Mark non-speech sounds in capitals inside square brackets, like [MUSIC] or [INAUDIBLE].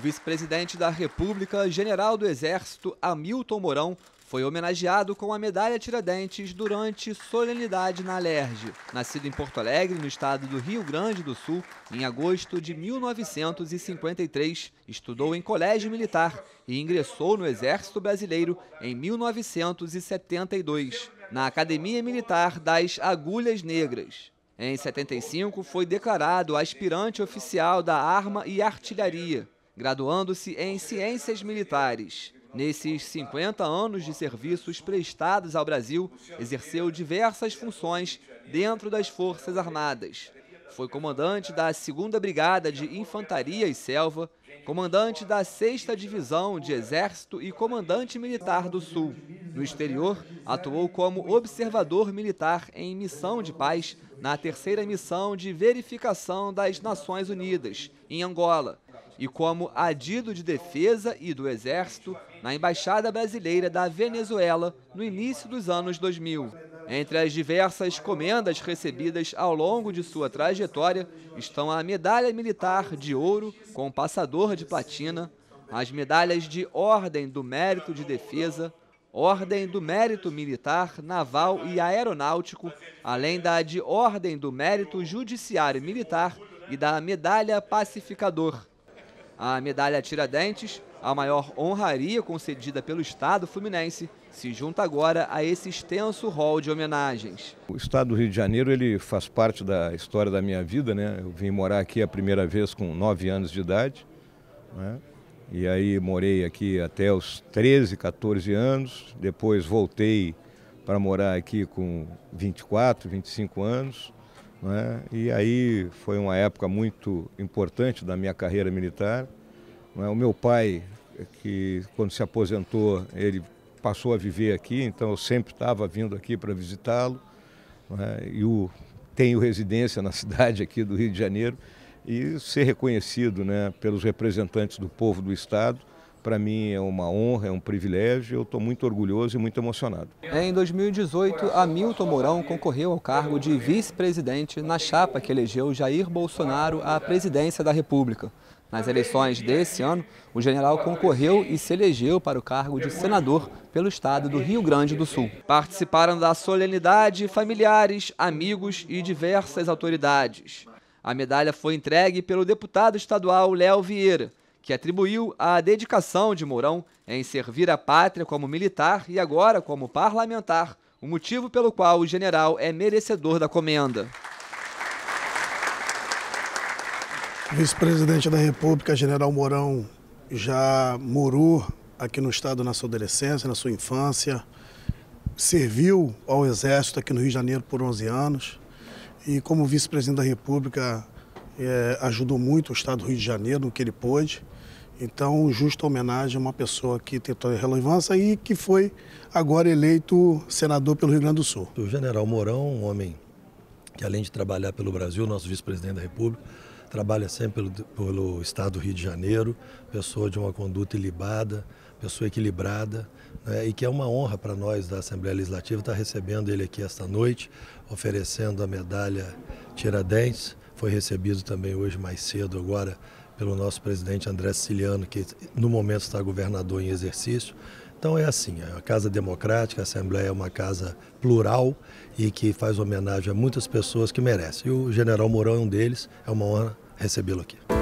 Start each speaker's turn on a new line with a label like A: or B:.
A: vice-presidente da República, general do Exército Hamilton Mourão, foi homenageado com a medalha Tiradentes durante solenidade na Alerj. Nascido em Porto Alegre, no estado do Rio Grande do Sul, em agosto de 1953, estudou em colégio militar e ingressou no Exército Brasileiro em 1972, na Academia Militar das Agulhas Negras. Em 75, foi declarado aspirante oficial da Arma e Artilharia graduando-se em Ciências Militares. Nesses 50 anos de serviços prestados ao Brasil, exerceu diversas funções dentro das Forças Armadas. Foi comandante da 2 Brigada de Infantaria e Selva, comandante da 6 Divisão de Exército e comandante militar do Sul. No exterior, atuou como observador militar em missão de paz na terceira missão de verificação das Nações Unidas, em Angola, e como adido de defesa e do Exército na Embaixada Brasileira da Venezuela no início dos anos 2000. Entre as diversas comendas recebidas ao longo de sua trajetória estão a Medalha Militar de Ouro com Passador de Platina, as medalhas de Ordem do Mérito de Defesa, Ordem do Mérito Militar, Naval e Aeronáutico, além da de Ordem do Mérito Judiciário Militar e da Medalha Pacificador. A medalha Tiradentes, a maior honraria concedida pelo Estado fluminense, se junta agora a esse extenso rol de homenagens.
B: O Estado do Rio de Janeiro ele faz parte da história da minha vida. Né? Eu vim morar aqui a primeira vez com 9 anos de idade. Né? E aí morei aqui até os 13, 14 anos. Depois voltei para morar aqui com 24, 25 anos. Né? E aí foi uma época muito importante da minha carreira militar. Né? O meu pai, que quando se aposentou, ele passou a viver aqui, então eu sempre estava vindo aqui para visitá-lo. Né? E o, tenho residência na [LAUGHS] cidade aqui do Rio de Janeiro e ser reconhecido né, pelos representantes do povo do Estado para mim é uma honra, é um privilégio, eu estou muito orgulhoso e muito emocionado.
A: Em 2018, Hamilton Mourão concorreu ao cargo de vice-presidente na chapa que elegeu Jair Bolsonaro à presidência da República. Nas eleições desse ano, o general concorreu e se elegeu para o cargo de senador pelo estado do Rio Grande do Sul. Participaram da solenidade familiares, amigos e diversas autoridades. A medalha foi entregue pelo deputado estadual Léo Vieira, que atribuiu a dedicação de Mourão em servir a pátria como militar e agora como parlamentar, o motivo pelo qual o general é merecedor da comenda.
C: Vice-presidente da República, General Mourão, já morou aqui no Estado na sua adolescência, na sua infância, serviu ao Exército aqui no Rio de Janeiro por 11 anos e, como vice-presidente da República, é, ajudou muito o Estado do Rio de Janeiro no que ele pôde. Então, justa homenagem a uma pessoa que tem a relevância e que foi agora eleito senador pelo Rio Grande do Sul. O general Mourão, um homem que além de trabalhar pelo
D: Brasil, nosso vice-presidente da República, trabalha sempre pelo, pelo, Estado do Rio de Janeiro, pessoa de uma conduta ilibada, pessoa equilibrada, né, e que é uma honra para nós da Assembleia Legislativa estar recebendo ele aqui esta noite, oferecendo a medalha Tiradentes foi recebido também hoje mais cedo agora pelo nosso presidente André Siciliano, que no momento está governador em exercício. Então é assim, é casa democrática, a Assembleia é uma casa plural e que faz homenagem a muitas pessoas que merecem. E o general Mourão é um deles, é uma honra recebê-lo aqui.